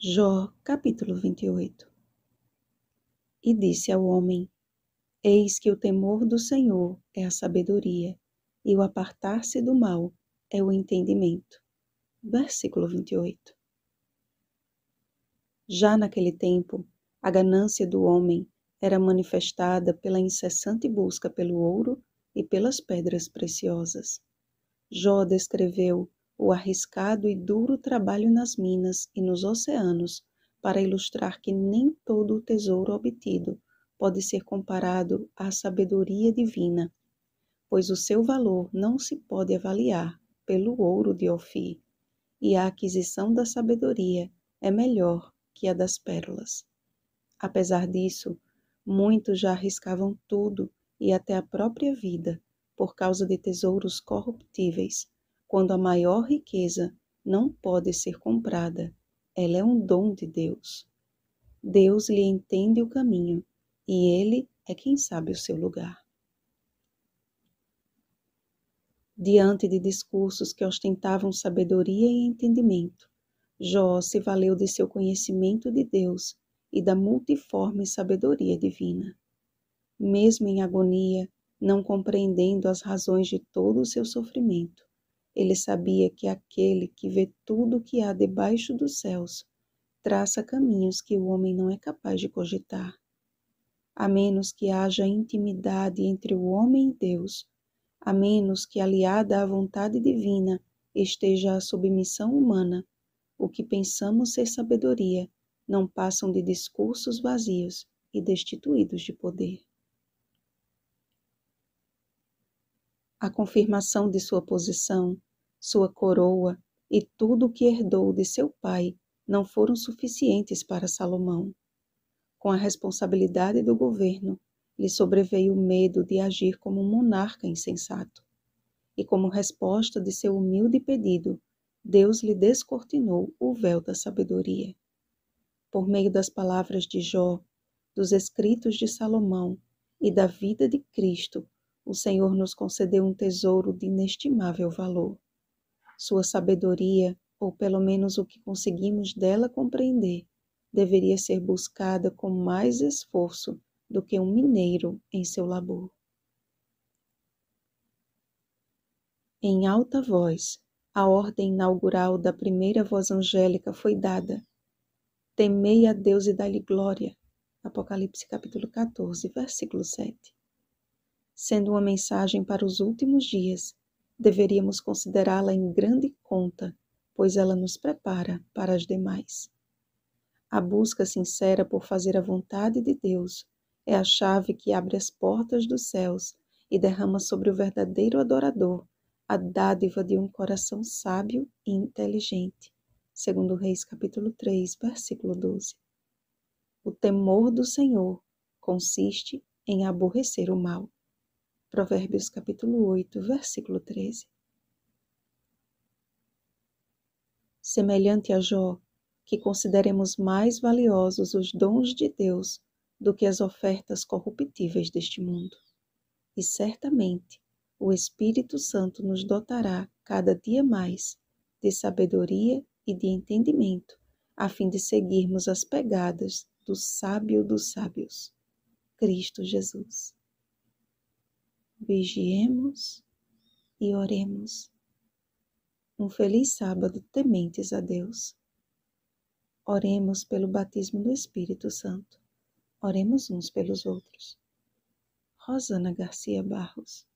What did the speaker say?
Jó capítulo 28 E disse ao homem: Eis que o temor do Senhor é a sabedoria, e o apartar-se do mal é o entendimento. Versículo 28 Já naquele tempo, a ganância do homem era manifestada pela incessante busca pelo ouro e pelas pedras preciosas. Jó descreveu o arriscado e duro trabalho nas minas e nos oceanos para ilustrar que nem todo o tesouro obtido pode ser comparado à sabedoria divina, pois o seu valor não se pode avaliar pelo ouro de Ofir, e a aquisição da sabedoria é melhor que a das pérolas. Apesar disso, muitos já arriscavam tudo e até a própria vida por causa de tesouros corruptíveis quando a maior riqueza não pode ser comprada, ela é um dom de Deus. Deus lhe entende o caminho e ele é quem sabe o seu lugar. Diante de discursos que ostentavam sabedoria e entendimento, Jó se valeu de seu conhecimento de Deus e da multiforme sabedoria divina. Mesmo em agonia, não compreendendo as razões de todo o seu sofrimento, ele sabia que aquele que vê tudo o que há debaixo dos céus traça caminhos que o homem não é capaz de cogitar. A menos que haja intimidade entre o homem e Deus, a menos que aliada à vontade divina esteja a submissão humana, o que pensamos ser sabedoria não passam de discursos vazios e destituídos de poder. a confirmação de sua posição, sua coroa e tudo o que herdou de seu pai não foram suficientes para Salomão. Com a responsabilidade do governo, lhe sobreveio o medo de agir como um monarca insensato. E como resposta de seu humilde pedido, Deus lhe descortinou o véu da sabedoria. Por meio das palavras de Jó, dos escritos de Salomão e da vida de Cristo, o Senhor nos concedeu um tesouro de inestimável valor. Sua sabedoria, ou pelo menos o que conseguimos dela compreender, deveria ser buscada com mais esforço do que um mineiro em seu labor. Em alta voz, a ordem inaugural da primeira voz angélica foi dada. Temei a Deus e dá-lhe glória. Apocalipse capítulo 14, versículo 7 sendo uma mensagem para os últimos dias, deveríamos considerá-la em grande conta, pois ela nos prepara para as demais. A busca sincera por fazer a vontade de Deus é a chave que abre as portas dos céus e derrama sobre o verdadeiro adorador a dádiva de um coração sábio e inteligente. Segundo Reis capítulo 3, versículo 12. O temor do Senhor consiste em aborrecer o mal. Provérbios capítulo 8, versículo 13. Semelhante a Jó, que consideremos mais valiosos os dons de Deus do que as ofertas corruptíveis deste mundo. E certamente o Espírito Santo nos dotará cada dia mais de sabedoria e de entendimento, a fim de seguirmos as pegadas do sábio dos sábios, Cristo Jesus vigiemos e oremos. Um feliz sábado, tementes a Deus. Oremos pelo batismo do Espírito Santo. Oremos uns pelos outros. Rosana Garcia Barros